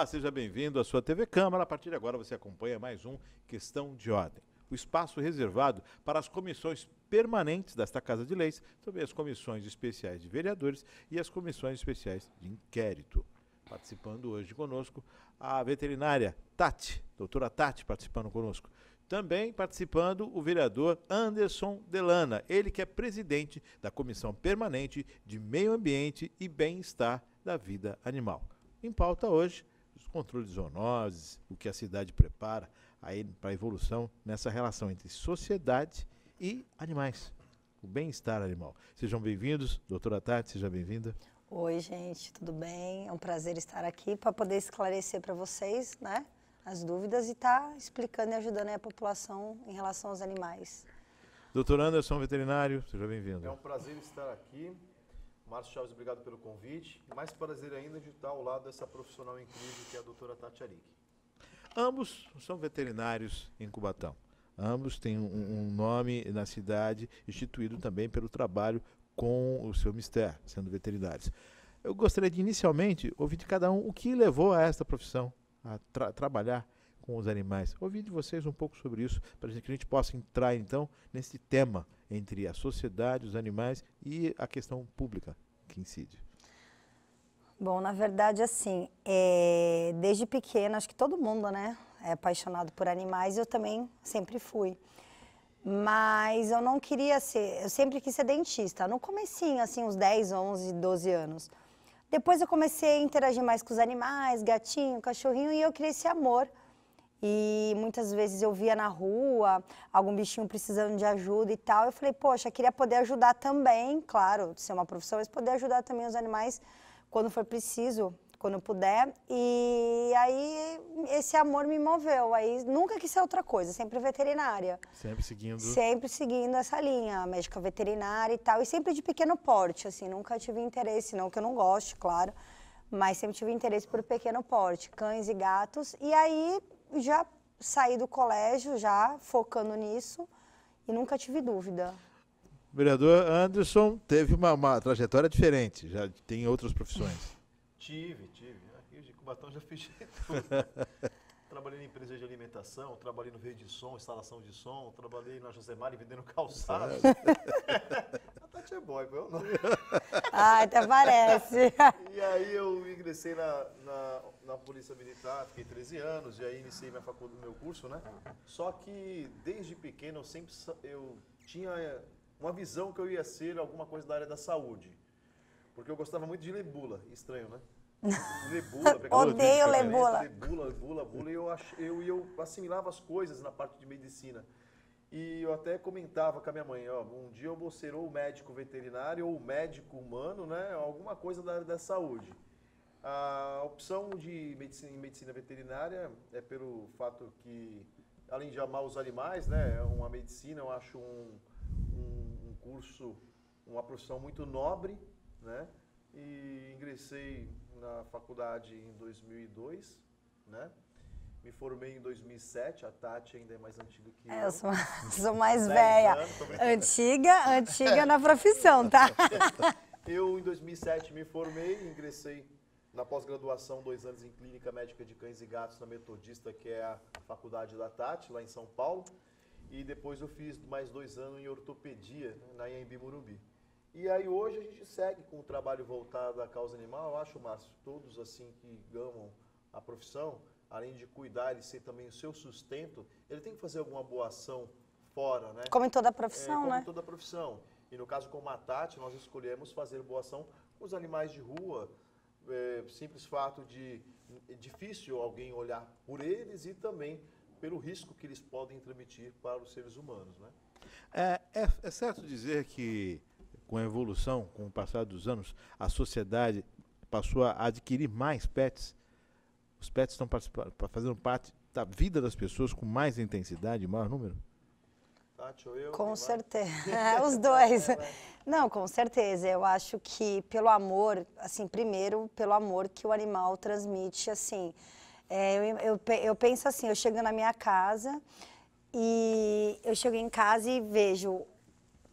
Olá, seja bem-vindo à sua TV Câmara. A partir de agora você acompanha mais um Questão de Ordem. O espaço reservado para as comissões permanentes desta Casa de Leis, também as comissões especiais de vereadores e as comissões especiais de inquérito. Participando hoje conosco a veterinária Tati, doutora Tati participando conosco. Também participando o vereador Anderson Delana, ele que é presidente da Comissão Permanente de Meio Ambiente e Bem-Estar da Vida Animal. Em pauta hoje, os controles de zoonoses, o que a cidade prepara aí para a evolução nessa relação entre sociedade e animais, o bem-estar animal. Sejam bem-vindos, doutora Tati, seja bem-vinda. Oi, gente, tudo bem? É um prazer estar aqui para poder esclarecer para vocês, né, as dúvidas e estar tá explicando e ajudando a população em relação aos animais. Doutor Anderson, veterinário, seja bem-vindo. É um prazer estar aqui. Márcio Chaves, obrigado pelo convite. mais prazer ainda de estar ao lado dessa profissional incrível que é a doutora Tati Arik. Ambos são veterinários em Cubatão. Ambos têm um, um nome na cidade, instituído também pelo trabalho com o seu mistério, sendo veterinários. Eu gostaria de inicialmente ouvir de cada um o que levou a esta profissão, a tra trabalhar com os animais. Ouvir de vocês um pouco sobre isso, para que a gente possa entrar então nesse tema entre a sociedade, os animais e a questão pública que incide? Bom, na verdade, assim, é, desde pequena, acho que todo mundo, né, é apaixonado por animais, eu também sempre fui. Mas eu não queria ser, eu sempre quis ser dentista, no comecinho, assim, uns 10, 11, 12 anos. Depois eu comecei a interagir mais com os animais, gatinho, cachorrinho, e eu criei esse amor e muitas vezes eu via na rua algum bichinho precisando de ajuda e tal. Eu falei, poxa, queria poder ajudar também, claro, ser uma profissão, mas poder ajudar também os animais quando for preciso, quando puder. E aí esse amor me moveu. Aí nunca quis ser outra coisa, sempre veterinária. Sempre seguindo. Sempre seguindo essa linha, médica veterinária e tal. E sempre de pequeno porte, assim, nunca tive interesse, não que eu não goste, claro. Mas sempre tive interesse por pequeno porte, cães e gatos. E aí já saí do colégio já focando nisso e nunca tive dúvida. O vereador Anderson teve uma, uma, trajetória diferente, já tem outras profissões. Tive, tive. Aqui de Cubatão já fiz tudo. trabalhei em empresa de alimentação, trabalhei no rede de Som, instalação de som, trabalhei na Josemari vendendo calçado. Patia é Boy, meu. o nome. Ah, até parece. e aí eu ingressei na, na, na, Polícia Militar, fiquei 13 anos, e aí iniciei minha faculdade, meu curso, né? Só que desde pequeno eu sempre eu tinha uma visão que eu ia ser alguma coisa da área da saúde. Porque eu gostava muito de lebula, estranho, né? Lebula, Odeio lebula. Lebula, lebula, lebula, e eu, ach, eu, eu assimilava as coisas na parte de medicina. E eu até comentava com a minha mãe, ó, um dia eu vou ser ou médico veterinário ou médico humano, né? Alguma coisa da área da saúde. A opção de medicina, medicina veterinária é pelo fato que, além de amar os animais, né? É uma medicina, eu acho um, um, um curso, uma profissão muito nobre, né? E ingressei na faculdade em 2002, né? Me formei em 2007, a Tati ainda é mais antiga que é, eu. Sou, sou mais velha. Antiga, antiga na profissão, tá? Eu, em 2007, me formei, ingressei na pós-graduação, dois anos em Clínica Médica de Cães e Gatos na Metodista, que é a faculdade da Tati, lá em São Paulo. E depois eu fiz mais dois anos em Ortopedia, né, na IMB Murumbi. E aí hoje a gente segue com o trabalho voltado à causa animal. Eu acho, Márcio, todos assim que amam a profissão além de cuidar e ser também o seu sustento, ele tem que fazer alguma boa ação fora, né? Como em toda profissão, é, como né? Como em toda profissão. E no caso com o Matati, nós escolhemos fazer boa ação com os animais de rua, é, simples fato de é difícil alguém olhar por eles e também pelo risco que eles podem transmitir para os seres humanos, né? É, é, é certo dizer que com a evolução, com o passar dos anos, a sociedade passou a adquirir mais pets os pets estão participando, fazendo parte da vida das pessoas com mais intensidade, maior número? Com certeza. Os dois. Não, com certeza. Eu acho que pelo amor, assim, primeiro, pelo amor que o animal transmite, assim. É, eu, eu, eu penso assim, eu chego na minha casa e eu chego em casa e vejo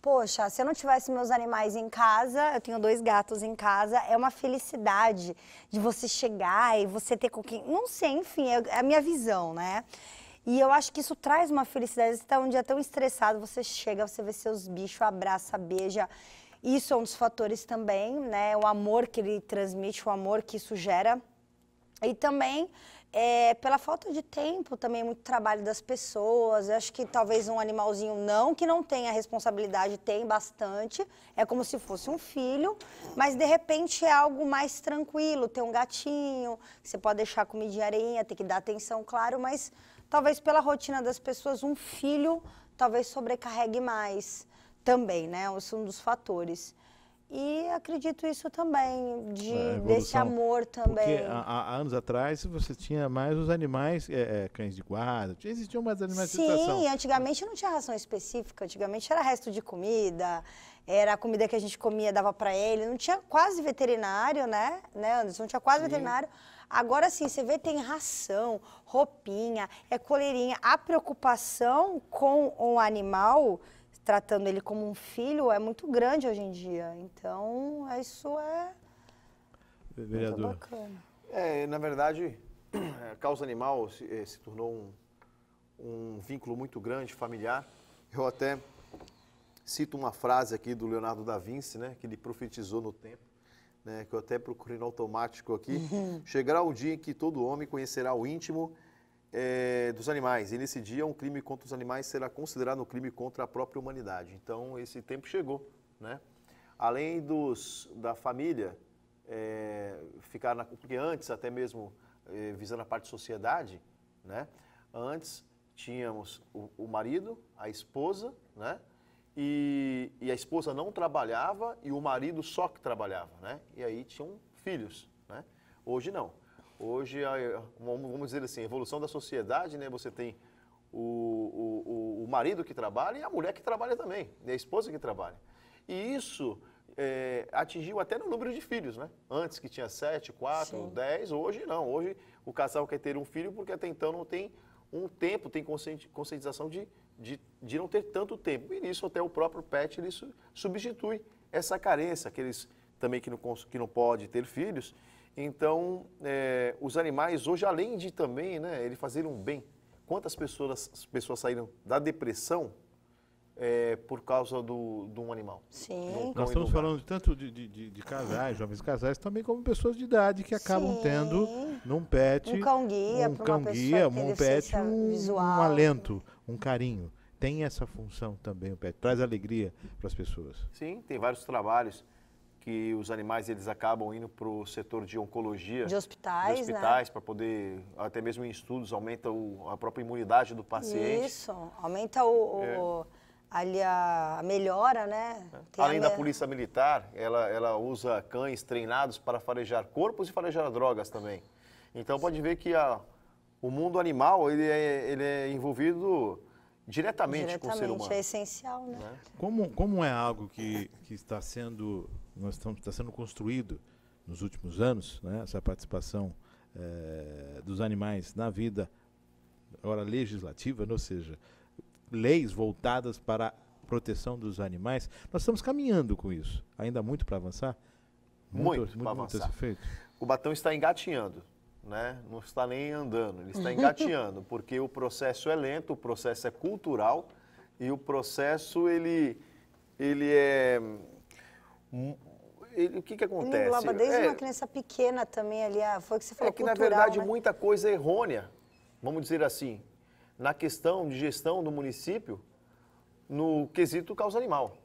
poxa, se eu não tivesse meus animais em casa, eu tenho dois gatos em casa, é uma felicidade de você chegar e você ter com quem. Não sei, enfim, é, é a minha visão, né? E eu acho que isso traz uma felicidade. Você está um dia tão estressado, você chega, você vê seus bichos, abraça, beija. Isso é um dos fatores também, né? O amor que ele transmite, o amor que isso gera. E também é, pela falta de tempo também, muito trabalho das pessoas. Eu acho que talvez um animalzinho não, que não tenha responsabilidade, tem bastante. É como se fosse um filho, mas de repente é algo mais tranquilo. Ter um gatinho, você pode deixar comida de areinha, tem que dar atenção, claro, mas talvez pela rotina das pessoas, um filho talvez sobrecarregue mais também, né? Esse é um dos fatores. E acredito isso também, de, é, desse amor também. Porque há, há, anos atrás você tinha mais os animais, é, é, cães de guarda, existiam mais animais Sim, de Sim, antigamente não tinha ração específica, antigamente era resto de comida, era a comida que a gente comia, dava para ele, não tinha quase veterinário, né, né Anderson? Não tinha quase sim. veterinário. Agora sim, você vê, tem ração, roupinha, é coleirinha. A preocupação com o animal tratando ele como um filho é muito grande hoje em dia. Então, isso é Vereador. muito bacana. É, na verdade, a causa animal se, eh, se tornou um, um vínculo muito grande, familiar. Eu até cito uma frase aqui do Leonardo da Vinci, né, que ele profetizou no tempo, né, que eu até procurei no automático aqui. Chegará o dia em que todo homem conhecerá o íntimo é, dos animais. E nesse dia, um crime contra os animais será considerado um crime contra a própria humanidade. Então, esse tempo chegou, né? Além dos da família é, ficar na, porque antes até mesmo é, visando a parte sociedade, né? Antes tínhamos o, o marido, a esposa, né? E, e, a esposa não trabalhava e o marido só que trabalhava, né? E aí tinham filhos, né? Hoje não hoje, a, vamos dizer assim, a evolução da sociedade, né? Você tem o, o, o marido que trabalha e a mulher que trabalha também, e né? a esposa que trabalha. E isso é, atingiu até no número de filhos, né? Antes que tinha sete, quatro, dez, hoje não. Hoje o casal quer ter um filho porque até então não tem um tempo, tem conscientização de, de, de não ter tanto tempo. E nisso até o próprio PET ele substitui essa carência, aqueles também que não, que não pode ter filhos, então, é, os animais hoje, além de também, né, ele fazer um bem. Quantas pessoas, pessoas saíram da depressão é, por causa do, de um animal. Sim. Nós estamos falando tanto de, de, de, casais, é. jovens casais, também como pessoas de idade que acabam Sim. tendo num pet. Um cão guia, um, cão guia, um pet, um, visual. um alento, um carinho. Tem essa função também o pet. Traz alegria para as pessoas. Sim, tem vários trabalhos que os animais eles acabam indo para o setor de oncologia. De hospitais, de hospitais né? para poder, até mesmo em estudos, aumenta o, a própria imunidade do paciente. Isso, aumenta o, é. o ali a, melhora, né? É. Tem Além da polícia militar, ela, ela usa cães treinados para farejar corpos e farejar drogas também. Então pode ver que a, o mundo animal ele é, ele é envolvido diretamente, diretamente, com o ser é humano. É essencial, né? né? Como, como é algo que, que está sendo nós estamos está sendo construído nos últimos anos, né, essa participação eh, dos animais na vida, ora legislativa, né, ou seja, leis voltadas para a proteção dos animais. Nós estamos caminhando com isso. Ainda muito para avançar? Muito, muito para avançar. o Batão está engatinhando. Né? Não está nem andando, ele está engatinhando, porque o processo é lento, o processo é cultural e o processo ele, ele é hum, ele, o que, que acontece? Engloba desde é, uma criança pequena também ali, ah, foi o que você falou, É que, cultural, na verdade, né? muita coisa é errônea, vamos dizer assim, na questão de gestão do município, no quesito causa animal.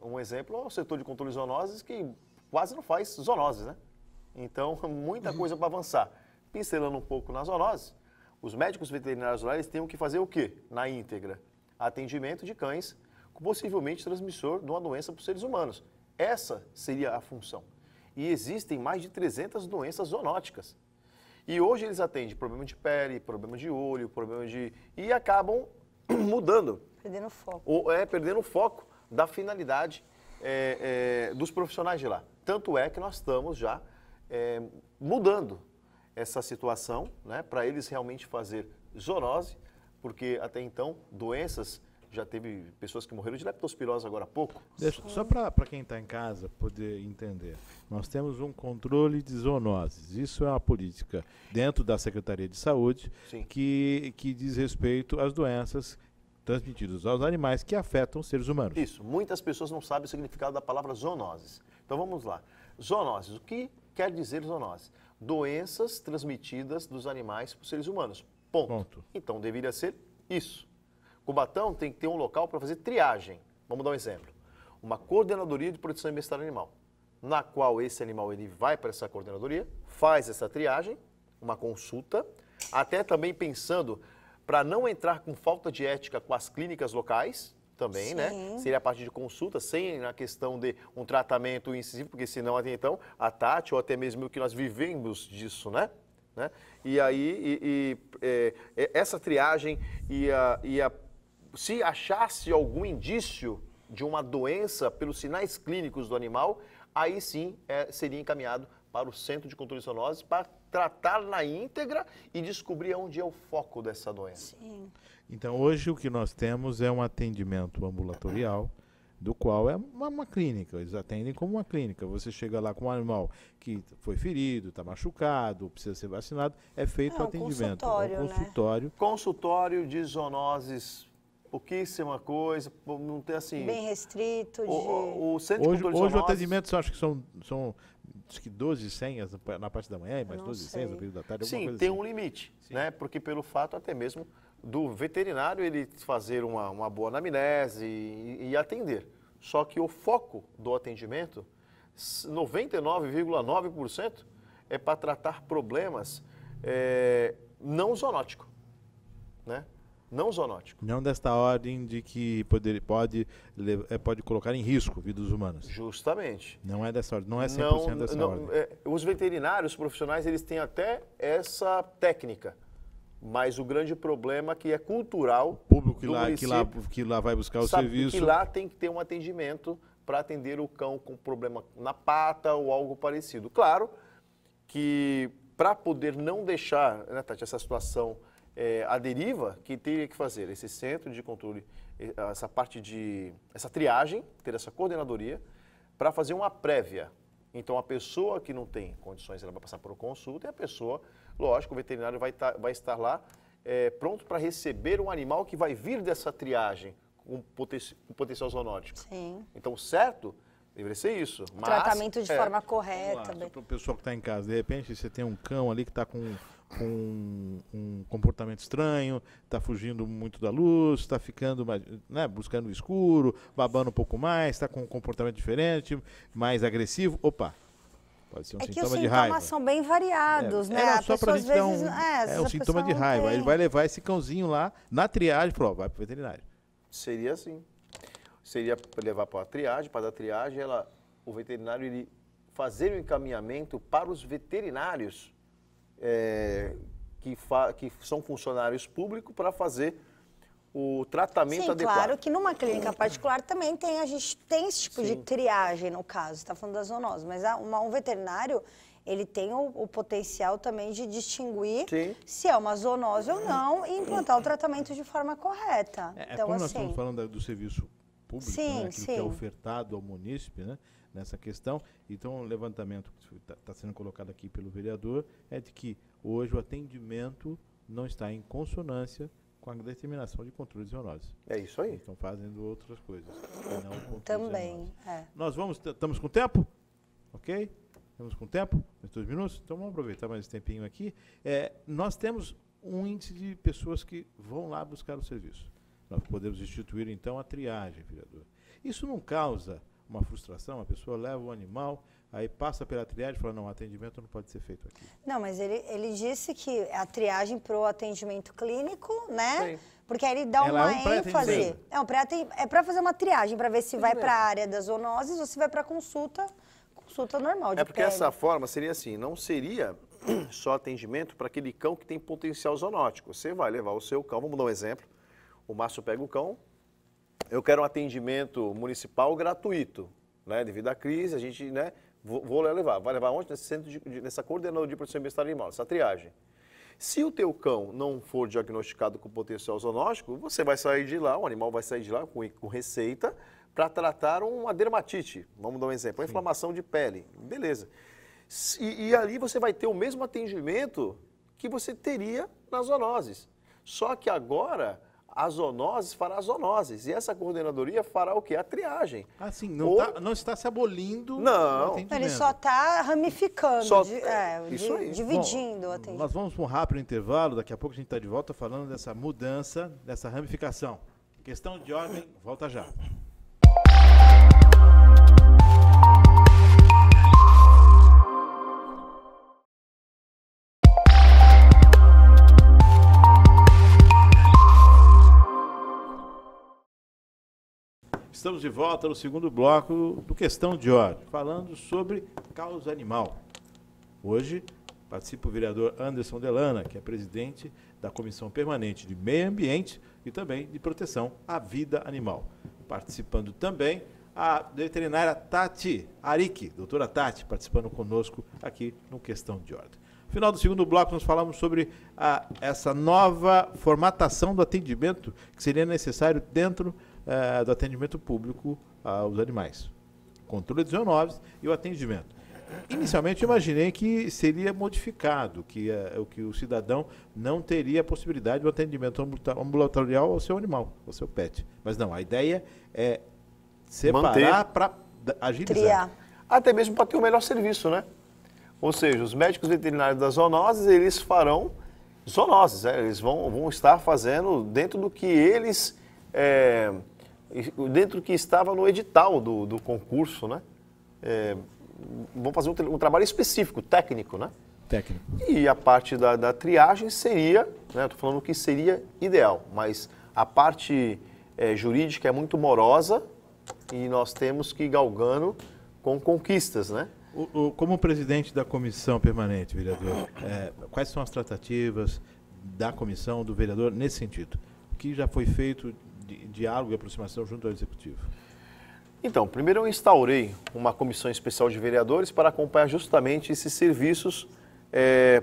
Um exemplo é o setor de controle de zoonoses, que quase não faz zoonoses, né? Então, muita coisa para avançar. Pincelando um pouco nas zoonoses, os médicos veterinários lá, eles têm que fazer o quê? Na íntegra, atendimento de cães, possivelmente transmissor de uma doença para os seres humanos. Essa seria a função. E existem mais de 300 doenças zoonóticas. E hoje eles atendem problema de pele, problema de olho, problema de. e acabam mudando. Perdendo foco. Ou, é, perdendo o foco da finalidade é, é, dos profissionais de lá. Tanto é que nós estamos já é, mudando essa situação, né, para eles realmente fazer zoonose, porque até então doenças já teve pessoas que morreram de leptospirose agora há pouco. Deixa, só para quem está em casa poder entender, nós temos um controle de zoonoses. Isso é uma política dentro da Secretaria de Saúde que, que diz respeito às doenças transmitidas aos animais que afetam os seres humanos. Isso. Muitas pessoas não sabem o significado da palavra zoonoses. Então vamos lá. Zoonoses. O que quer dizer zoonoses? Doenças transmitidas dos animais para os seres humanos. Ponto. Ponto. Então deveria ser isso. Cubatão tem que ter um local para fazer triagem. Vamos dar um exemplo. Uma coordenadoria de proteção e bem-estar animal, na qual esse animal ele vai para essa coordenadoria, faz essa triagem, uma consulta, até também pensando para não entrar com falta de ética com as clínicas locais, também, né? Sim. né? Seria a parte de consulta, sem a questão de um tratamento incisivo, porque senão até então a Tati, ou até mesmo que nós vivemos disso, né? né? E aí, e, e, é, é essa triagem e a, e a se achasse algum indício de uma doença pelos sinais clínicos do animal, aí sim é, seria encaminhado para o Centro de Controle de Zoonoses para tratar na íntegra e descobrir onde é o foco dessa doença. Sim. Então, hoje o que nós temos é um atendimento ambulatorial, do qual é uma, uma, clínica, eles atendem como uma clínica. Você chega lá com um animal que foi ferido, está machucado, precisa ser vacinado, é feito é, um o atendimento. Consultório, é um consultório. Né? Consultório de zoonoses pouquíssima coisa, não tem assim. Bem restrito. De... O, o centro hoje, de hoje o atendimento, acho que são, são diz que 12 senhas na parte da manhã e mais 12 sei. senhas no período da tarde. Sim, tem assim. um limite, Sim. né? Porque pelo fato até mesmo do veterinário ele fazer uma, uma boa anamnese e, e atender. Só que o foco do atendimento, 99,9% é para tratar problemas é, não zoonótico, né? não zoonótico. Não desta ordem de que poder, pode, eh, pode colocar em risco vidas humanas. Justamente. Não é dessa ordem, não é 100% não, dessa não, ordem. É, os veterinários os profissionais, eles têm até essa técnica, mas o grande problema é que é cultural. O público que, lá, que, lá, que lá vai buscar o serviço. Que lá tem que ter um atendimento para atender o cão com problema na pata ou algo parecido. Claro que para poder não deixar, né, Tati, essa situação é, a deriva que teria que fazer esse centro de controle, é, essa parte de. essa triagem, ter essa coordenadoria, para fazer uma prévia. Então, a pessoa que não tem condições, ela vai passar por consulta e a pessoa, lógico, o veterinário vai, tá, vai estar lá é, pronto para receber um animal que vai vir dessa triagem com, poten potencial zoonótico. Sim. Então, certo deveria ser isso. Mas, Tratamento de é, forma correta. Para o pessoal que está em casa, de repente você tem um cão ali que está com com um comportamento estranho, está fugindo muito da luz, está ficando né, buscando o escuro, babando um pouco mais, está com um comportamento diferente, mais agressivo, opa. Pode ser um é sintoma que os de sintomas raiva. são bem variados, é, né? É só para gente dar um, é, é um sintoma de raiva. Ele vai levar esse cãozinho lá na triagem, pro, vai para o veterinário. Seria assim. Seria levar para a triagem, para dar triagem, ela, o veterinário ele fazer o um encaminhamento para os veterinários é, que, que são funcionários públicos para fazer o tratamento Sim, adequado. claro que numa clínica particular também tem, a gente tem esse tipo Sim. de triagem, no caso, está falando das zoonoses, mas uma, um veterinário, ele tem o, o potencial também de distinguir Sim. se é uma zoonose ou não e implantar o tratamento de forma correta. É, é então, como assim, nós estamos falando do serviço público, sim, né, sim. que é ofertado ao munícipe, né? nessa questão. Então, o levantamento que está tá sendo colocado aqui pelo vereador é de que hoje o atendimento não está em consonância com a determinação de controle de zoonoses. É isso aí. estão fazendo outras coisas. Também. É. Nós vamos, estamos com tempo? Ok? Estamos com tempo? Mais dois minutos? Então vamos aproveitar mais esse tempinho aqui. É, nós temos um índice de pessoas que vão lá buscar o serviço. Nós podemos instituir, então, a triagem, vereador. Isso não causa uma frustração, a pessoa leva o animal, aí passa pela triagem e fala, não, o atendimento não pode ser feito aqui. Não, mas ele, ele disse que a triagem para o atendimento clínico, né? Sim. Porque aí ele dá Ela é uma é um ênfase. É um pré é para fazer uma triagem, para ver se vai para a área das zoonoses ou se vai para consulta, consulta normal de É porque pele. essa forma seria assim, não seria só atendimento para aquele cão que tem potencial zoonótico. Você vai levar o seu cão, vamos dar um exemplo, o Márcio pega o cão, eu quero um atendimento municipal gratuito, né? Devido à crise, a gente, né? Vou, vou levar. Vai levar onde? Nesse centro de, nessa coordenadoria de proteção ambiental animal, essa triagem. Se o teu cão não for diagnosticado com potencial zoonótico, você vai sair de lá, o animal vai sair de lá com, com receita para tratar uma dermatite. Vamos dar um exemplo, uma Sim. inflamação de pele. Beleza. E, e ali você vai ter o mesmo atendimento que você teria nas zoonoses. Só que agora a zoonoses fará a zoonoses. E essa coordenadoria fará o quê? A triagem. Assim, não, Ou... tá, não está se abolindo Não. Ele só está ramificando, só... É, é, isso aí. dividindo Bom, o atendimento. Nós vamos para um rápido intervalo, daqui a pouco a gente está de volta falando dessa mudança, dessa ramificação. Questão de ordem, volta já. Estamos de volta no segundo bloco do Questão de Ordem, falando sobre causa animal. Hoje participa o vereador Anderson Delana, que é presidente da Comissão Permanente de Meio Ambiente e também de Proteção à Vida Animal. Participando também a veterinária Tati Arique, doutora Tati, participando conosco aqui no Questão de Ordem. No final do segundo bloco, nós falamos sobre a, ah, essa nova formatação do atendimento que seria necessário dentro é, do atendimento público aos animais. Controle de zoonoses e o atendimento. Inicialmente eu imaginei que seria modificado, que, é, que o cidadão não teria a possibilidade do atendimento ambulatorial ao seu animal, ao seu pet. Mas não, a ideia é separar para agilizar. Até mesmo para ter o melhor serviço, né? Ou seja, os médicos veterinários das zoonoses, eles farão zoonoses, né? eles vão, vão estar fazendo dentro do que eles é, dentro que estava no edital do, do concurso, né? É, vão fazer um, um, trabalho específico, técnico, né? Técnico. E a parte da, da triagem seria, né? Estou falando que seria ideal, mas a parte é, jurídica é muito morosa e nós temos que ir galgando com conquistas, né? O, o, como presidente da comissão permanente, vereador, é, quais são as tratativas da comissão, do vereador, nesse sentido? O que já foi feito diálogo e aproximação junto ao Executivo? Então, primeiro eu instaurei uma comissão especial de vereadores para acompanhar justamente esses serviços é,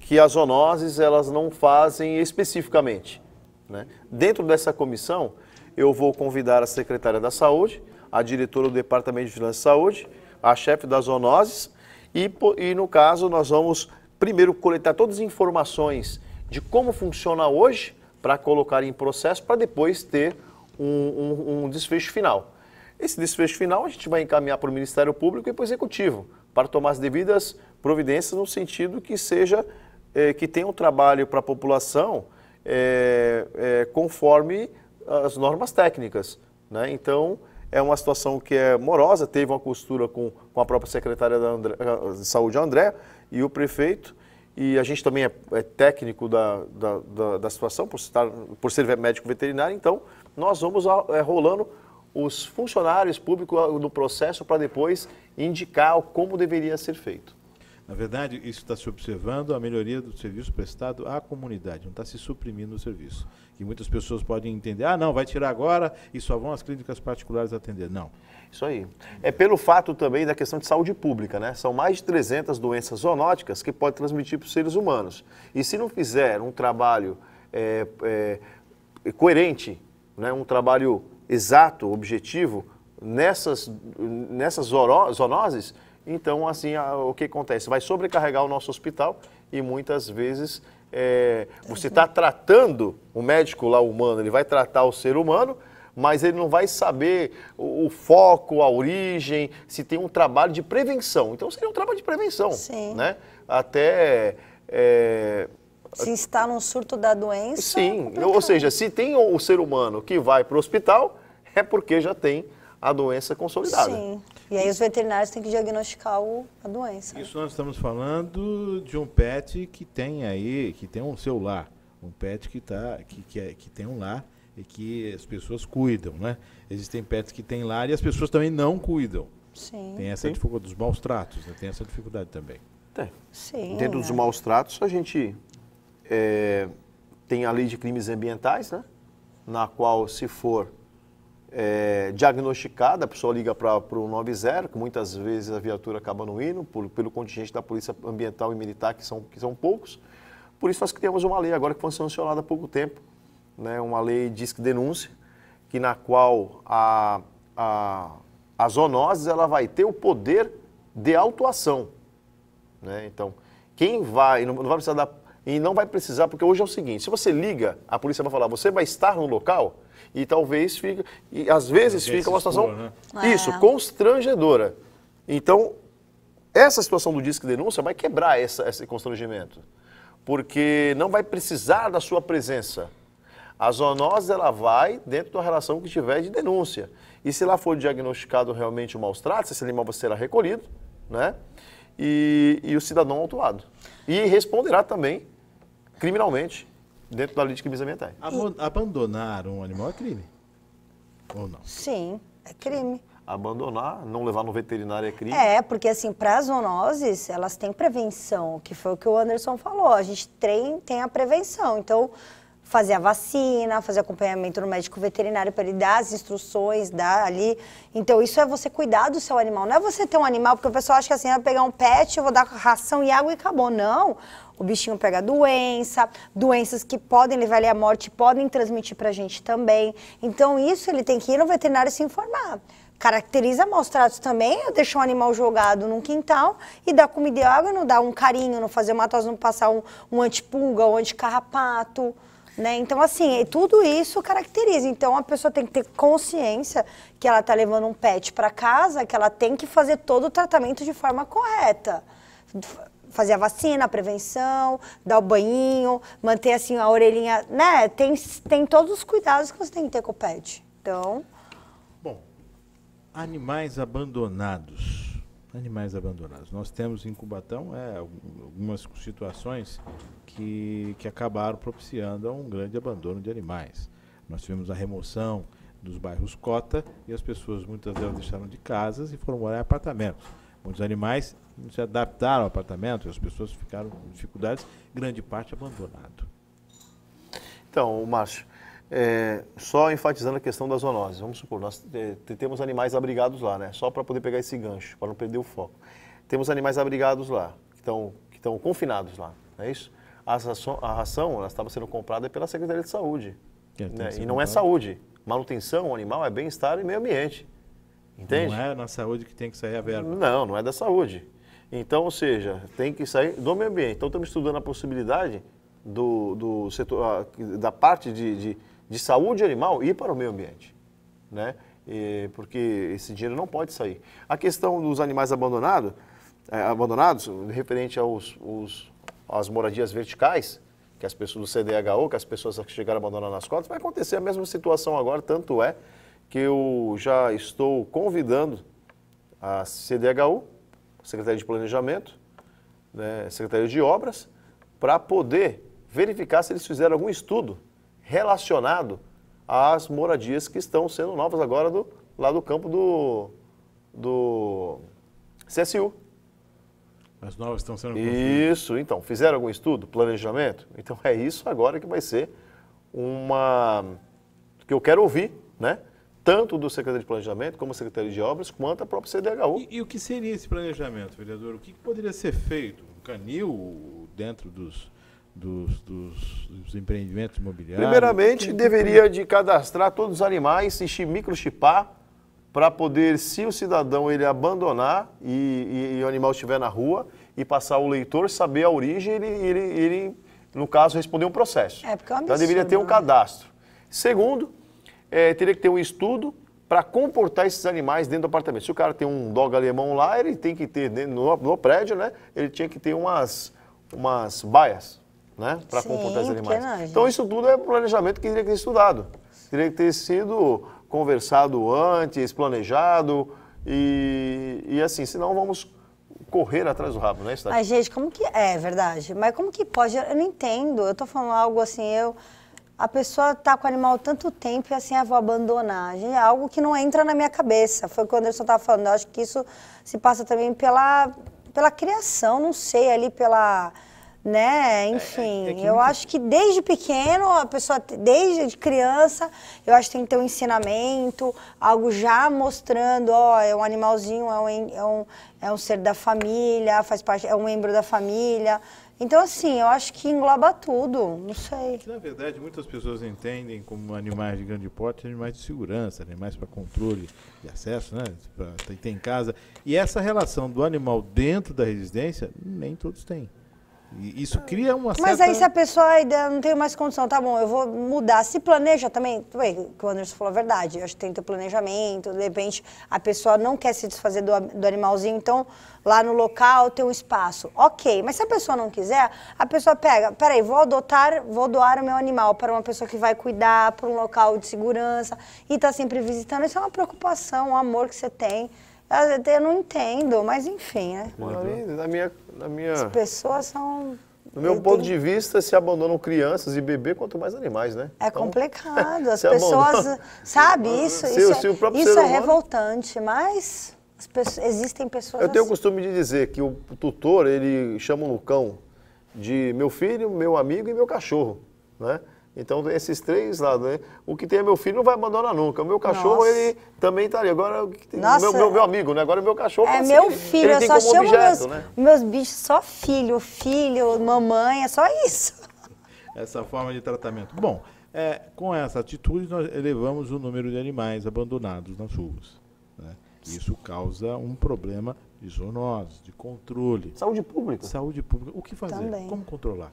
que as zoonoses elas não fazem especificamente. Né? Dentro dessa comissão, eu vou convidar a secretária da Saúde, a diretora do Departamento de Vigilância e Saúde, a chefe das zoonoses e, e, no caso, nós vamos primeiro coletar todas as informações de como funciona hoje para colocar em processo para depois ter um, um, um, desfecho final. Esse desfecho final a gente vai encaminhar para o Ministério Público e para o Executivo, para tomar as devidas providências no sentido que seja, eh, que tenha um trabalho para a população eh, eh, conforme as normas técnicas. Né? Então, é uma situação que é morosa, teve uma costura com, com a própria secretária da André, de Saúde, André, e o prefeito, e a gente também é, é técnico da, da, da, da situação, por, estar, por ser médico veterinário, então nós vamos é, rolando os funcionários públicos no processo para depois indicar como deveria ser feito. Na verdade, isso está se observando a melhoria do serviço prestado à comunidade, não está se suprimindo o serviço. E muitas pessoas podem entender, ah, não, vai tirar agora e só vão as clínicas particulares atender. Não. Isso aí. É pelo fato também da questão de saúde pública, né? São mais de 300 doenças zoonóticas que pode transmitir para os seres humanos. E se não fizer um trabalho é, é, coerente, né? um trabalho exato, objetivo, nessas, nessas zoonoses, então, assim, o que acontece? Vai sobrecarregar o nosso hospital e muitas vezes é, você está uhum. tratando, o médico lá humano, ele vai tratar o ser humano, mas ele não vai saber o, o, foco, a origem, se tem um trabalho de prevenção. Então seria um trabalho de prevenção, Sim. né? Até é... se está num surto da doença. Sim, é ou seja, se tem o, o ser humano que vai para o hospital, é porque já tem a doença consolidada. Sim. E aí os veterinários têm que diagnosticar o, a doença. Né? Isso nós estamos falando de um pet que tem aí, que tem um seu lar. Um pet que, tá, que, que, é, que tem um lar e que as pessoas cuidam, né? Existem pets que têm lar e as pessoas também não cuidam. Sim. Tem essa Sim. dificuldade dos maus tratos, né? tem essa dificuldade também. Tem. É. Sim. Dentro dos é. maus tratos, a gente é, tem a lei de crimes ambientais, né? Na qual, se for é, diagnosticada, a pessoa liga para o 90, que muitas vezes a viatura acaba no hino, por, pelo contingente da Polícia Ambiental e Militar, que são, que são poucos. Por isso, nós criamos uma lei agora que foi sancionada há pouco tempo, né, uma lei diz que denúncia, que na qual a, a, a zoonose ela vai ter o poder de autuação. Né? Então, quem vai, não, vai precisar da, e não vai precisar, porque hoje é o seguinte, se você liga, a polícia vai falar, você vai estar no local, e talvez fica, e às vezes fica uma situação, expor, né? isso, é. constrangedora. Então, essa situação do disque denúncia vai quebrar essa, esse constrangimento, porque não vai precisar da sua presença. A zoonose ela vai dentro da relação que tiver de denúncia. E se lá for diagnosticado realmente o maus tratos, esse animal será recolhido, né? E, e o cidadão autuado. E responderá também criminalmente dentro da lei de crimes ambientais. Abandonar um animal é crime? Ou não? Sim, é crime. Abandonar, não levar no veterinário é crime? É, porque assim, para as zoonoses, elas têm prevenção, que foi o que o Anderson falou. A gente tem, tem a prevenção. Então, fazer a vacina, fazer acompanhamento no médico veterinário para ele dar as instruções, dar ali. Então, isso é você cuidar do seu animal. Não é você ter um animal, porque o pessoal acha que assim, ah, eu vou pegar um pet, eu vou dar ração e água e acabou. Não. O bichinho pega doença, doenças que podem levar ele à morte, podem transmitir para a gente também. Então, isso ele tem que ir no veterinário e se informar caracteriza maus tratos também, eu deixo um animal jogado num quintal e dá comida e água, não dá um carinho, não fazer uma tosse, não passar um, um antipulga, um anticarrapato. Né? Então, assim, tudo isso caracteriza. Então, a pessoa tem que ter consciência que ela está levando um pet para casa, que ela tem que fazer todo o tratamento de forma correta fazer a vacina, a prevenção, dar o banhinho, manter assim a orelhinha, né? Tem, tem todos os cuidados que você tem que ter com o pet. Então. Bom, animais abandonados animais abandonados. Nós temos em Cubatão é, algumas situações que, que acabaram propiciando um grande abandono de animais. Nós tivemos a remoção dos bairros cota e as pessoas muitas delas deixaram de casas e foram morar em apartamentos. Muitos animais não se adaptaram ao apartamento e as pessoas ficaram com dificuldades, grande parte abandonado. Então, Márcio, é, só enfatizando a questão das zoonoses, vamos supor, nós é, temos animais abrigados lá, né? Só para poder pegar esse gancho, para não perder o foco. Temos animais abrigados lá, que estão que confinados lá, não é isso? A ração, a ração estava sendo comprada pela Secretaria de Saúde. É, né? E não é saúde. Manutenção animal é bem-estar e meio ambiente. Entende? Não é na saúde que tem que sair a verba. Não, não é da saúde. Então, ou seja, tem que sair do meio ambiente. Então, estamos estudando a possibilidade do, do setor, da parte de, de de saúde animal e para o meio ambiente, né? E, porque esse dinheiro não pode sair. A questão dos animais abandonado, é, abandonados, referente aos, os, às moradias verticais, que as pessoas do CDHO, que as pessoas que chegaram abandonando as cotas, vai acontecer a mesma situação agora, tanto é que eu já estou convidando a CDHU, Secretaria de Planejamento, né, Secretaria de Obras, para poder verificar se eles fizeram algum estudo relacionado às moradias que estão sendo novas agora do, lá do campo do, do CSU. As novas estão sendo construídas. Isso, então. Fizeram algum estudo, planejamento? Então é isso agora que vai ser uma. que eu quero ouvir, né? Tanto do secretário de Planejamento, como do secretário de Obras, quanto a própria CDHU. E, e, o que seria esse planejamento, vereador? O que, que poderia ser feito? O canil dentro dos, dos, dos, dos, empreendimentos imobiliários? Primeiramente, deveria de cadastrar todos os animais e microchipar para poder, se o cidadão ele abandonar e, e, e, o animal estiver na rua e passar o leitor, saber a origem ele, ele, ele no caso, responder um processo. É, porque é um então, deveria ter um né? cadastro. Segundo, é, teria que ter um estudo para comportar esses animais dentro do apartamento. Se o cara tem um dog alemão lá, ele tem que ter, né, no, no prédio, né? Ele tinha que ter umas, umas baias, né? Para comportar os animais. Não, então isso tudo é planejamento que teria que ter estudado. Teria que ter sido conversado antes, planejado e, e assim, senão vamos correr atrás do rabo, né, Mas, gente, como que... É, verdade. Mas como que pode? Eu não entendo. Eu tô falando algo assim, eu... A pessoa tá com o animal tanto tempo e assim, eu ah, vou abandonar. Gente, é algo que não entra na minha cabeça. Foi o que o Anderson tava falando. Eu acho que isso se passa também pela, pela criação, não sei, ali pela né? Enfim, é, é, é eu acho que desde pequeno, a pessoa, desde criança, eu acho que tem que ter um ensinamento, algo já mostrando, ó, é um animalzinho, é um, é um, é um ser da família, faz parte, é um membro da família. Então, assim, eu acho que engloba tudo, não sei. É na verdade, muitas pessoas entendem como animais de grande porte, animais de segurança, animais para controle de acesso, né? Pra, tem em casa. E essa relação do animal dentro da residência, nem todos têm. E isso cria uma Mas certa... Mas aí se a pessoa ainda não tem mais condição, tá bom, eu vou mudar. Se planeja também, bem, que o Anderson falou a verdade, eu acho que tem que ter planejamento, de repente a pessoa não quer se desfazer do, do animalzinho, então lá no local tem um espaço. Ok, mas se a pessoa não quiser, a pessoa pega, peraí, vou adotar, vou doar o meu animal para uma pessoa que vai cuidar, para um local de segurança e está sempre visitando. Isso é uma preocupação, um amor que você tem. Eu não entendo, mas enfim, né? Na minha, na minha... As pessoas são... No meu ponto de vista, se abandonam crianças e bebê, quanto mais animais, né? É então, complicado. As pessoas, abandona... sabe, isso, se, isso, é se é, isso humano... é revoltante, mas pessoas, existem pessoas Eu tenho o assim. costume de dizer que o tutor, ele chama o Lucão de meu filho, meu amigo e meu cachorro, né? Então, esses três lados, né? O que tem é meu filho não vai abandonar nunca. O meu cachorro, Nossa. ele também está ali. Agora, Nossa, meu, meu, meu, amigo, né? Agora meu cachorro... É tá meu filho, ele, ele eu só chamo objeto, meus, né? meus bichos só filho, filho, mamãe, é só isso. Essa forma de tratamento. Bom, é, com essa atitude, nós elevamos o número de animais abandonados nas ruas. Né? Isso causa um problema de zoonose, de controle. Saúde pública. Saúde pública. O que fazer? Também. Como controlar?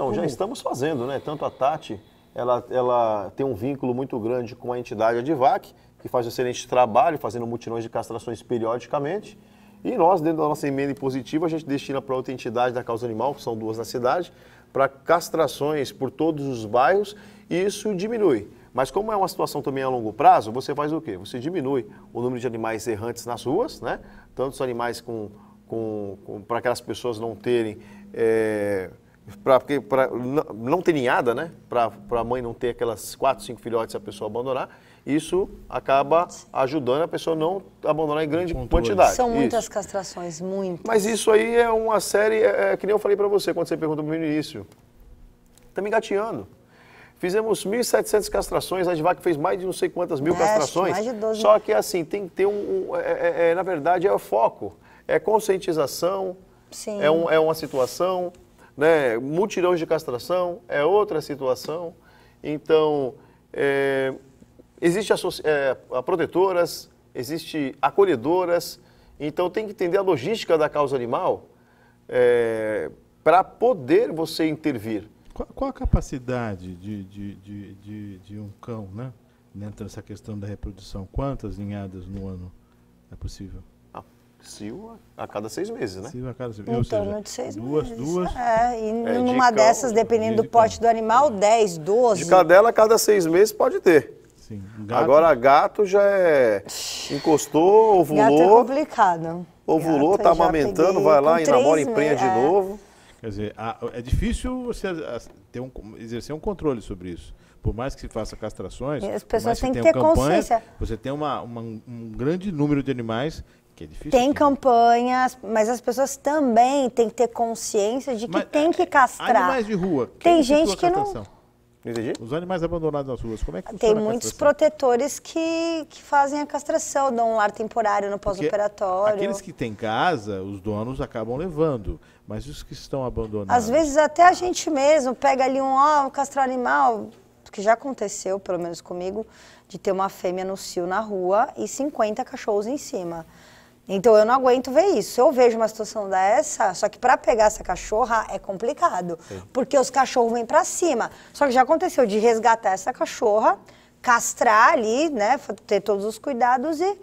Então, Como? já uhum. estamos fazendo, né? Tanto a Tati, ela, ela tem um vínculo muito grande com a entidade Advac, que faz um excelente trabalho, fazendo mutirões de castrações periodicamente. E nós, dentro da nossa emenda impositiva, a gente destina para outra entidade da causa animal, que são duas na cidade, para castrações por todos os bairros, e isso diminui. Mas como é uma situação também a longo prazo, você faz o quê? Você diminui o número de animais errantes nas ruas, né? Tanto os animais com, com, com para aquelas pessoas não terem é, Pra, porque pra, não, não ter ninhada, né? Para a mãe não ter aquelas quatro, cinco filhotes a pessoa abandonar, isso acaba ajudando a pessoa não abandonar em grande quantidade. São muitas isso. castrações, muitas. Mas isso aí é uma série, é, é que nem eu falei para você quando você perguntou no início. Tá me gateando. Fizemos 1.700 castrações, a Advac fez mais de não sei quantas mil castrações. Mais de 12 Só que assim, tem que ter um. um é, é, é, na verdade, é o foco. É conscientização, Sim. É, um, é uma situação, né? Mutirões de castração é outra situação. Então, é, existe a, é, a protetoras, existe acolhedoras, então tem que entender a logística da causa animal é, para poder você intervir. Qual, qual a capacidade de, de, de, de, de um cão, né? Dentro dessa questão da reprodução, quantas linhadas no ano é possível? CIO a cada seis meses, né? CIO a cada seis meses. Em torno seja, de seis duas, meses. Duas, duas. É, e é, numa de dessas, dependendo de do porte do animal, 10, 12. De cadela, a cada seis meses pode ter. Sim. Gato... Agora, gato já é. Encostou, ovulou. Gato é complicado. Ovulou, gato tá amamentando, vai lá e emprenha de é. novo. Quer dizer, é difícil você ter um, exercer um controle sobre isso por mais que se faça castrações, as pessoas têm que, que ter campanha, consciência. Você tem uma, uma, um grande número de animais que é difícil. Tem campanhas, mas as pessoas também têm que ter consciência de que mas, tem que é, castrar. Animais de rua. Tem gente que não. Os animais abandonados nas ruas, como é que Tem muitos protetores que, que fazem a castração, dão um lar temporário no pós-operatório. Aqueles que têm casa, os donos acabam levando, mas os que estão abandonados. Às vezes até a gente mesmo pega ali um, ó, oh, castrar animal, que já aconteceu, pelo menos comigo, de ter uma fêmea no cio na rua e 50 cachorros em cima. Então eu não aguento ver isso. Eu vejo uma situação dessa, só que para pegar essa cachorra é complicado, Sim. porque os cachorros vêm para cima. Só que já aconteceu de resgatar essa cachorra, castrar ali, né, ter todos os cuidados e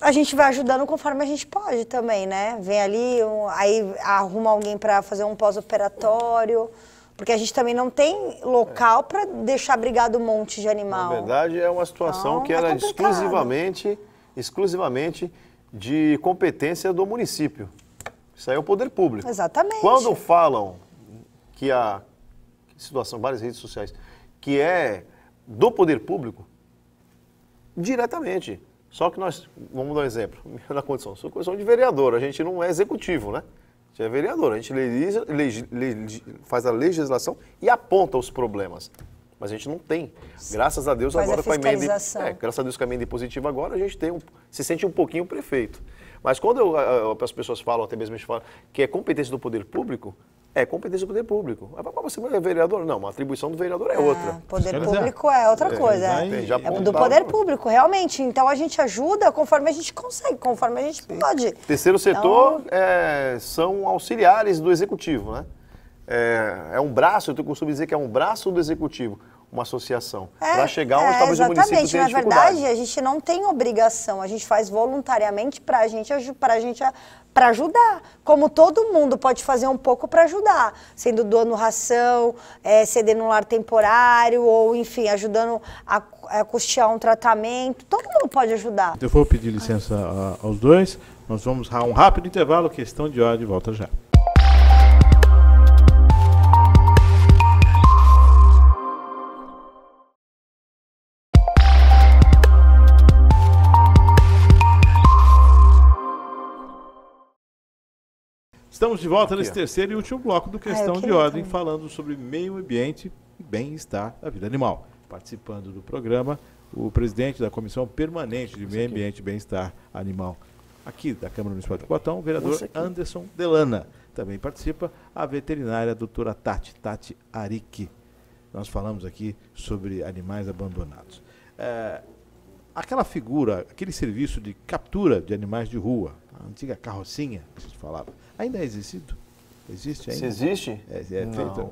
a gente vai ajudando conforme a gente pode também, né? Vem ali, um, aí arruma alguém para fazer um pós-operatório, porque a gente também não tem local é. para deixar brigado um monte de animal. Na verdade, é uma situação então, que era é exclusivamente, exclusivamente de competência do município. Isso aí é o poder público. Exatamente. Quando falam que a situação, várias redes sociais, que é do poder público, diretamente. Só que nós, vamos dar um exemplo, na condição, sou condição de vereador, a gente não é executivo, né? A gente é vereador, a gente legisla, legisla, faz a legislação e aponta os problemas mas a gente não tem. Graças a Deus Faz agora a com a emenda, é, graças a Deus com a emenda positiva agora a gente tem um, se sente um pouquinho prefeito. Mas quando eu, eu, as pessoas falam, até mesmo a gente fala, que é competência do poder público, é competência do poder público. Ah, mas você é vereador? Não, a atribuição do vereador é ah, outra. Poder público é outra é, coisa. É, já é do poder público, realmente. Então a gente ajuda conforme a gente consegue, conforme a gente pode. Terceiro então, setor então... é, são auxiliares do executivo, né? é, é um braço, eu costume dizer que é um braço do executivo uma associação é, para chegar onde é, talvez exatamente. o município tenha Na verdade, a gente não tem obrigação, a gente faz voluntariamente para a gente, pra gente para ajudar. Como todo mundo pode fazer um pouco para ajudar, sendo doando ração, é, cedendo um lar temporário, ou enfim, ajudando a, a, custear um tratamento. Todo mundo pode ajudar. Eu vou pedir licença a, aos dois, nós vamos a um rápido intervalo, questão de hora de volta já. Estamos de volta Aqui, nesse ó. terceiro e último bloco do ah, Questão ah, de Ordem, também. falando sobre meio ambiente e bem-estar da vida animal. Participando do programa, o presidente da Comissão Permanente de Meio Ambiente e Bem-Estar Animal aqui da Câmara Municipal de Cubatão, o vereador Anderson Delana. Também participa a veterinária a doutora Tati, Tati Arique. Nós falamos aqui sobre animais abandonados. É, aquela figura, aquele serviço de captura de animais de rua, a antiga carrocinha que gente falava, Ainda é exercido? Existe ainda? Se existe? É, é não. feito?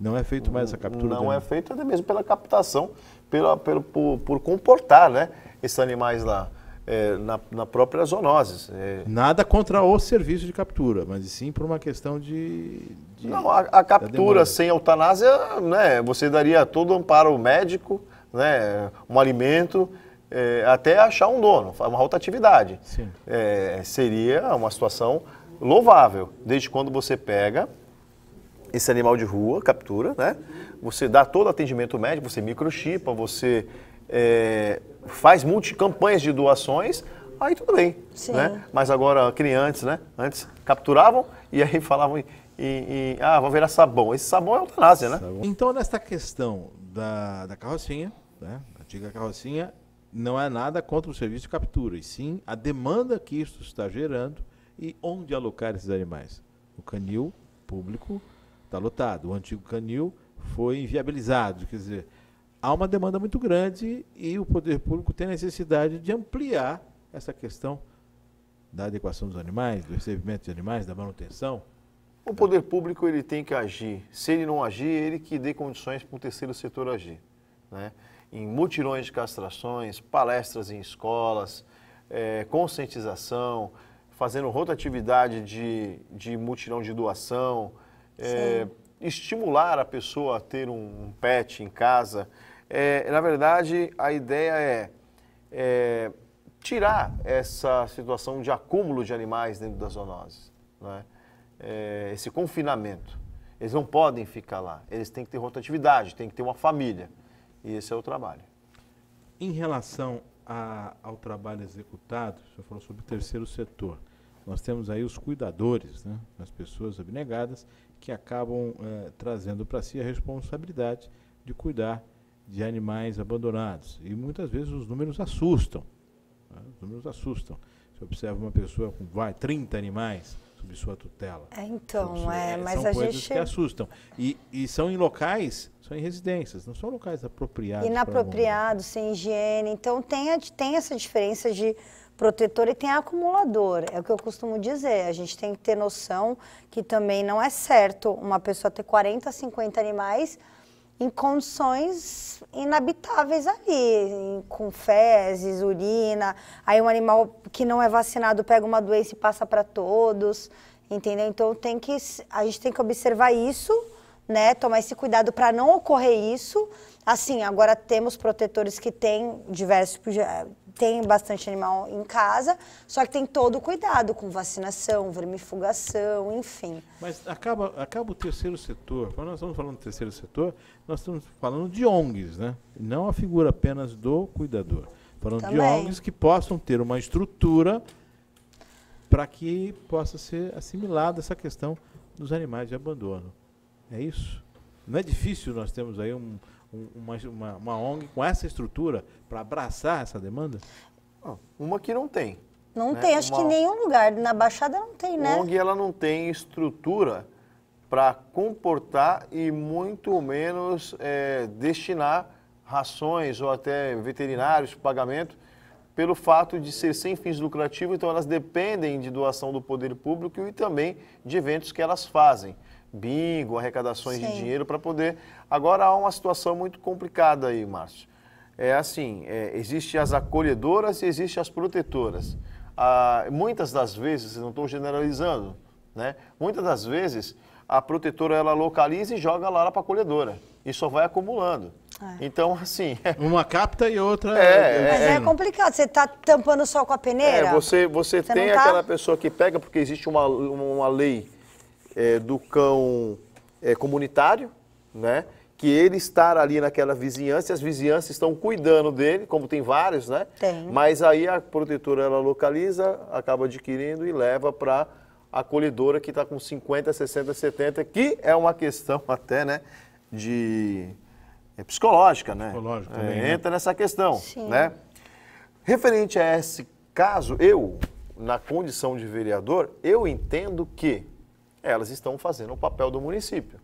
Não é feito mais a captura? Não dele. é feito até mesmo pela captação, pela, pelo, por, por comportar né, esses animais lá. É, na, na, própria zoonoses. É... Nada contra o serviço de captura, mas sim por uma questão de. de não, a, a captura sem eutanásia, né, você daria todo o amparo médico, né, um alimento, é, até achar um dono, uma rotatividade. Sim. É, seria uma situação louvável, desde quando você pega esse animal de rua, captura, né? Você dá todo atendimento médico, você microchipa, você é, faz multicampanhas de doações, aí tudo bem. Sim. Né? Mas agora, crianças, né? Antes capturavam e aí falavam em, em, em ah, vou virar sabão. Esse sabão é eutanásia, né? Então, nesta questão da, da carrocinha, né? A antiga carrocinha, não é nada contra o serviço de captura, e sim a demanda que isso está gerando e onde alocar esses animais? O canil público está lotado. O antigo canil foi inviabilizado. Quer dizer, há uma demanda muito grande e o poder público tem necessidade de ampliar essa questão da adequação dos animais, do recebimento de animais, da manutenção. O poder público ele tem que agir. Se ele não agir, ele que dê condições para o terceiro setor agir. Né? Em mutirões de castrações, palestras em escolas, é, conscientização, fazendo rotatividade de, de mutirão de doação, é, estimular a pessoa a ter um, um pet em casa. É, na verdade, a ideia é, é, tirar essa situação de acúmulo de animais dentro das zoonoses, né? É, esse confinamento. Eles não podem ficar lá, eles têm que ter rotatividade, têm que ter uma família. E esse é o trabalho. Em relação a, ao trabalho executado, você falou sobre o terceiro setor nós temos aí os cuidadores, né, as pessoas abnegadas, que acabam eh, trazendo para si a responsabilidade de cuidar de animais abandonados. E muitas vezes os números assustam. Né, os números assustam. Você observa uma pessoa com vai, 30 animais sob sua tutela. É, então, então sua, é, é, mas são a coisas gente... que assustam. E, e são em locais, são em residências, não são locais apropriados. Inapropriados, sem higiene. Então tem, a, tem essa diferença de protetor e tem acumulador. É o que eu costumo dizer. A gente tem que ter noção que também não é certo uma pessoa ter 40, 50 animais em condições inabitáveis ali, com fezes, urina. Aí um animal que não é vacinado pega uma doença e passa para todos, entendeu? Então tem que a gente tem que observar isso, né? Tomar esse cuidado para não ocorrer isso. Assim, agora temos protetores que têm diversos eh, tem bastante animal em casa, só que tem todo o cuidado com vacinação, vermifugação, enfim. Mas acaba, acaba o terceiro setor, quando nós estamos falando do terceiro setor, nós estamos falando de ONGs, né? Não a figura apenas do cuidador. Falando Também. de ONGs que possam ter uma estrutura para que possa ser assimilada essa questão dos animais de abandono. É isso? Não é difícil nós temos aí um, uma, uma, uma ONG com essa estrutura para abraçar essa demanda? Ah, uma que não tem. Não né? tem, acho uma... que em nenhum lugar. Na Baixada não tem, né? A ONG ela não tem estrutura para comportar e muito menos é, destinar rações ou até veterinários, pagamento, pelo fato de ser sem fins lucrativos, então elas dependem de doação do poder público e também de eventos que elas fazem bingo, arrecadações Sim. de dinheiro para poder. Agora há uma situação muito complicada aí, Márcio. É assim, é, existe as acolhedoras e existe as protetoras. Ah, muitas das vezes, não estou generalizando, né? Muitas das vezes a protetora ela localiza e joga lá para a acolhedora e só vai acumulando. É. Então, assim. É uma capta e outra. É, é, é mas é, complicado, você está tampando só com a peneira? É, você, você, você tem tá... aquela pessoa que pega, porque existe uma, uma lei é, do cão é, comunitário, né? que ele estar ali naquela vizinhança, e as vizinhanças estão cuidando dele, como tem vários, né? Tem. Mas aí a protetora ela localiza, acaba adquirindo e leva para a acolhedora que está com 50, 60, 70, que é uma questão até, né, de é psicológica, né? Psicológica é, também. É, né? entra nessa questão, Sim. né? Referente a esse caso, eu, na condição de vereador, eu entendo que elas estão fazendo o papel do município.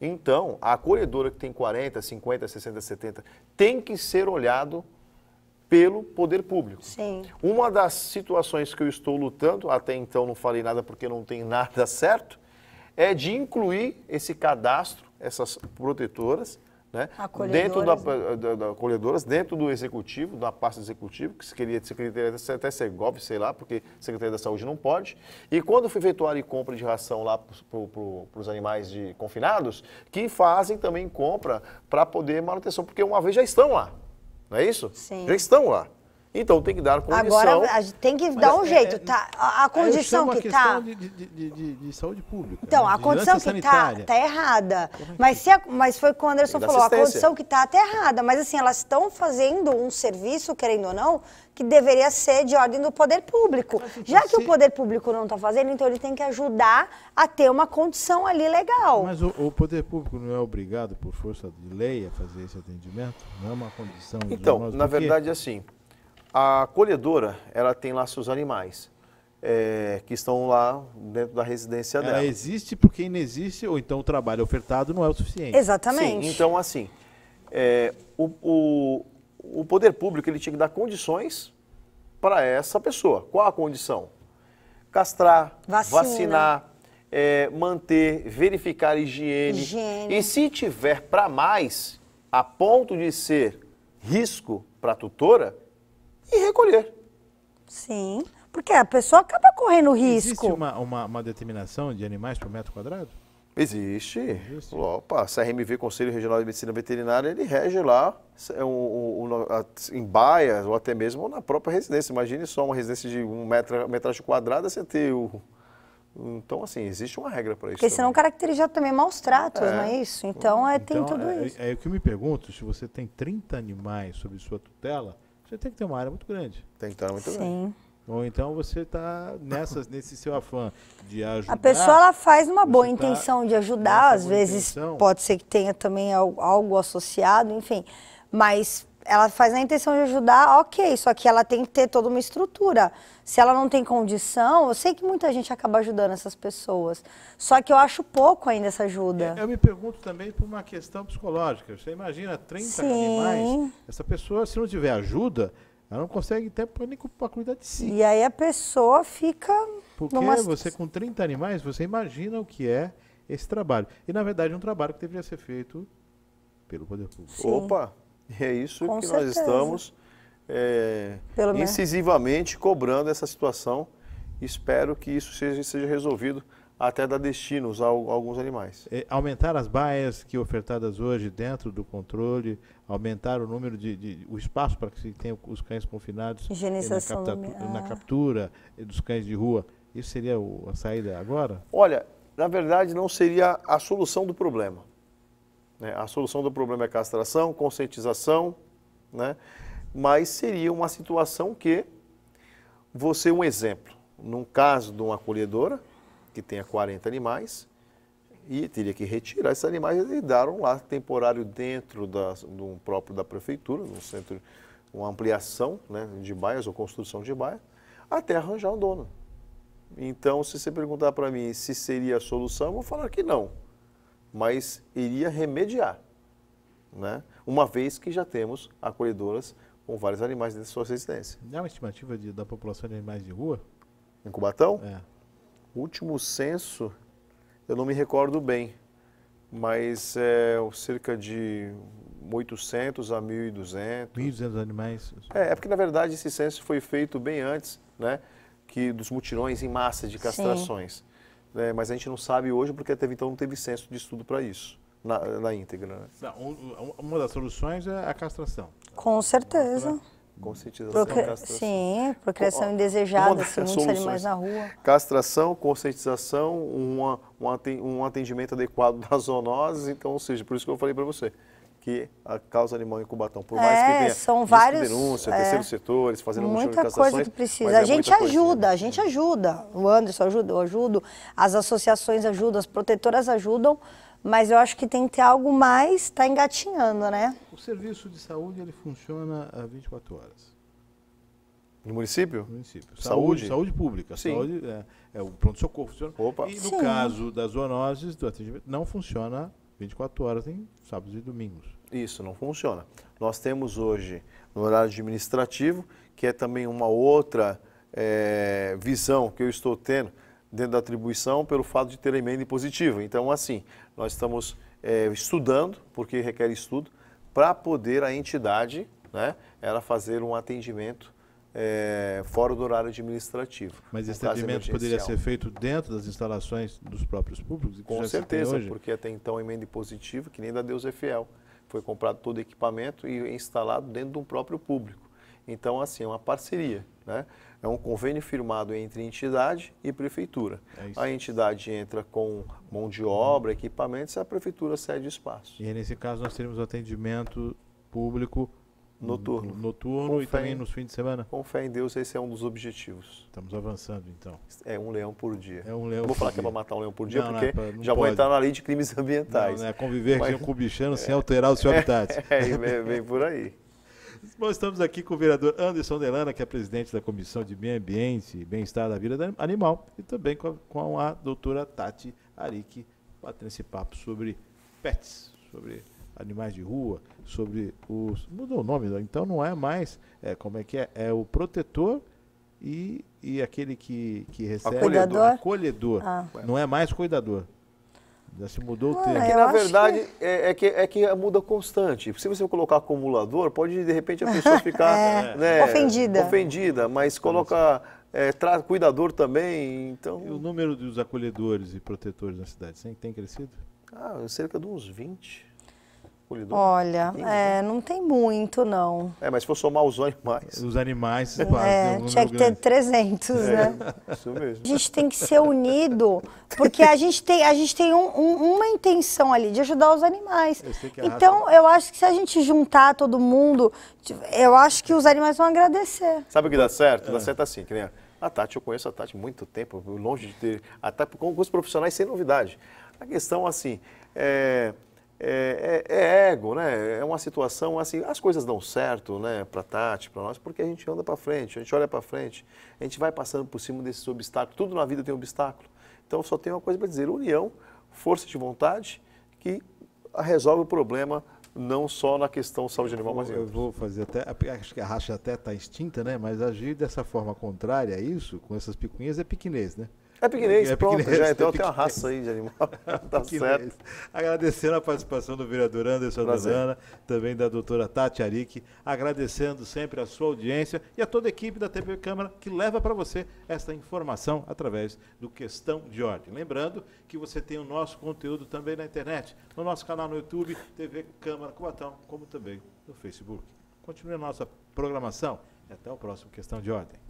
Então, a acolhedora que tem 40, 50, 60, 70 tem que ser olhado pelo poder público. Sim. Uma das situações que eu estou lutando, até então não falei nada porque não tem nada certo, é de incluir esse cadastro, essas protetoras, né? dentro da, né? da, da, acolhedoras, dentro do executivo, da parte do executivo, que se queria secretaria até Segov, sei lá, porque secretaria da saúde não pode. E quando foi efetuar e compra de ração lá para os animais de, confinados, que fazem também compra para poder manutenção, porque uma vez já estão lá, não é isso? Sim. Já estão lá. Então tem que dar condição. Agora tem que dar um é, jeito, é, tá? A, condição que está. Tá. De, de, de, de, saúde pública. Então, né? a condição que está tá errada. É Mas, se a, mas foi quando o Anderson falou, a condição que está está errada. Mas assim, elas estão fazendo um serviço, querendo ou não, que deveria ser de ordem do poder público. Mas, então, Já que se... o poder público não está fazendo, então ele tem que ajudar a ter uma condição ali legal. Mas o, o, poder público não é obrigado, por força de lei, a fazer esse atendimento? Não é uma condição. Então, nós, na porque... verdade, é assim. A colhedora, ela tem lá seus animais. É, que estão lá dentro da residência ela dela. Ela existe porque existe ou então o trabalho ofertado não é o suficiente. Exatamente. Sim, então, assim, é, o, o, o, poder público ele tinha que dar condições para essa pessoa. Qual a condição? Castrar, Vacina. vacinar, é, manter, verificar a higiene. higiene. E se tiver para mais, a ponto de ser risco para a tutora, e recolher. Sim, porque a pessoa acaba correndo risco. Existe uma, uma, uma determinação de animais por metro quadrado? Existe. Existe. Opa, CRMV, Conselho Regional de Medicina Veterinária, ele rege lá é um, um, um, em baias ou até mesmo na própria residência. Imagine só uma residência de um metro, metragem quadrada, você ter o, então, assim, existe uma regra para isso. Porque senão caracteriza também maus tratos, é. não é isso? Então, é, então, tem tudo é, isso. É, é, o que eu me pergunto, se você tem 30 animais sob sua tutela, você tem que ter uma área muito grande. Tem que estar muito Sim. grande. Ou então você está nesse seu afã de ajudar. A pessoa ela faz uma boa tá intenção de ajudar, às vezes intenção. pode ser que tenha também algo associado, enfim. Mas ela faz na intenção de ajudar, ok, só que ela tem que ter toda uma estrutura. Se ela não tem condição, eu sei que muita gente acaba ajudando essas pessoas. Só que eu acho pouco ainda essa ajuda. Eu, eu me pergunto também por uma questão psicológica. Você imagina 30 Sim. animais, essa pessoa, se não tiver ajuda, ela não consegue tempo nem para cuidar de si. E aí a pessoa fica. Porque numa... você com 30 animais, você imagina o que é esse trabalho. E na verdade é um trabalho que deveria ser feito pelo poder público. Sim. Opa! E é isso Com que certeza. nós estamos é, incisivamente cobrando essa situação. Espero que isso seja, seja resolvido até dar destinos a, a alguns animais. É, aumentar as baias que ofertadas hoje dentro do controle, aumentar o número de, de o espaço para que se tenha os cães confinados é, na, né? ah. captura, na é, captura dos cães de rua, isso seria a saída agora? Olha, na verdade não seria a solução do problema. Né? A solução do problema é castração, conscientização, né? mas seria uma situação que você, um exemplo, num caso de uma acolhedora que tenha 40 animais e teria que retirar esses animais e dar um lar temporário dentro da, do próprio da prefeitura, no centro, uma ampliação né, de baias ou construção de baias, até arranjar um dono. Então, se você perguntar para mim se seria a solução, eu vou falar que não mas iria remediar, né? uma vez que já temos acolhedoras com vários animais dentro de sua residência. Não é uma estimativa de, da população de animais de rua? Em Cubatão? É. O último censo, eu não me recordo bem, mas é cerca de 800 a 1.200. 1.200 animais? É, é porque, na verdade, esse censo foi feito bem antes né, que dos mutirões em massa de castrações. Sim né? mas a gente não sabe hoje porque até então não teve censo de estudo para isso. Na, na íntegra. Né? Não, uma das soluções é a castração. Com certeza. Conscientização, Procre... castração. Sim, procriação indesejada, se assim, muitos animais na rua. Castração, conscientização, uma, um atendimento adequado das zoonose, então, ou seja, por isso que eu falei para você, que a causa animal em Cubatão. Por mais que tenha é, são vários, denúncia, é, setores, fazendo muita coisa que precisa. A é gente ajuda, a gente ajuda. O Anderson ajuda, eu ajudo, as associações ajudam, as protetoras ajudam, mas eu acho que tem que ter algo mais, está engatinhando, né? O serviço de saúde ele funciona a 24 horas. No município? No município. Saúde? Saúde, saúde pública. Sim. Saúde, é, é o pronto-socorro funciona. Opa. E no Sim. caso das zoonoses, do atendimento, não funciona 24 horas em sábados e domingos. Isso, não funciona. Nós temos hoje, no horário administrativo, que é também uma outra é, visão que eu estou tendo dentro da atribuição pelo fato de ter emenda impositiva. Então, assim, nós estamos é, estudando, porque requer estudo, para poder a entidade né, ela fazer um atendimento é, fora do horário administrativo. Mas esse atendimento poderia ser feito dentro das instalações dos próprios públicos? Com certeza, porque até então emenda positiva que nem da Deus é fiel. Foi comprado todo o equipamento e instalado dentro de um próprio público. Então, assim, é uma parceria. Né? É um convênio firmado entre entidade e prefeitura. É a entidade entra com mão de obra, equipamentos, e a prefeitura cede espaço. E aí, nesse caso, nós teremos o atendimento público noturno. Noturno com e também nos fins de semana. Com fé em Deus, esse é um dos objetivos. Estamos avançando, então. É um leão por dia. É um leão. Não vou falar dia. que é para matar um leão por dia, não, é porque não, não já pode. vou entrar na lei de crimes ambientais. Não, é Conviver Mas, com o bichano sem é. alterar o seu habitat. É, é, vem por aí. Nós estamos aqui com o vereador Anderson Delana, que é presidente da Comissão de Meio Ambiente e Bem-Estar da Vida Animal, e também com a, com a doutora Tati Arique, batendo esse papo sobre pets, sobre animais de rua, sobre os. Mudou o nome, então não é mais. É, como é que é? É o protetor e, e aquele que, que recebe. Acolhedor. acolhedor. Ah. Não é mais cuidador. Já se mudou ah, o termo. É que, na verdade, que... É, é, que, é que muda constante. Se você colocar acumulador, pode, de repente, a pessoa ficar é. né, ofendida. ofendida, mas coloca é, traz cuidador também, então... E o número dos acolhedores e protetores na cidade, tem crescido? Ah, cerca de uns 20. Olha, tem, é, não tem muito, não. É, mas se for somar os animais. Os animais, claro. É, né? tinha que grande. ter 300, é, né? Isso mesmo. A gente tem que ser unido, porque a gente tem, a gente tem um, um, uma intenção ali, de ajudar os animais. Eu então, eu acho que se a gente juntar todo mundo, eu acho que os animais vão agradecer. Sabe o que dá certo? Dá é. certo assim, que nem a Tati, eu conheço a Tati há muito tempo, longe de ter. A com alguns profissionais, sem novidade. A questão, assim, é é, é, é, ego, né? É uma situação assim, as coisas dão certo, né, para Tati, para nós, porque a gente anda para frente, a gente olha para frente, a gente vai passando por cima desses obstáculos. Tudo na vida tem obstáculo. Então só tem uma coisa para dizer: união, força de vontade que resolve o problema não só na questão saúde animal, mas eu vou fazer até acho que a racha até está extinta, né? Mas agir dessa forma contrária a isso, com essas picuinhas é pequenez, né? É piquinês, é pronto, já, então é tem é uma raça aí de animal. tá é certo. Agradecendo a participação do vereador Anderson Adorana, também da doutora Tati Arique, agradecendo sempre a sua audiência e a toda a equipe da TV Câmara que leva para você esta informação através do Questão de Ordem. Lembrando que você tem o nosso conteúdo também na internet, no nosso canal no YouTube, TV Câmara Cubatão, como também no Facebook. Continue a nossa programação e até o próximo Questão de Ordem.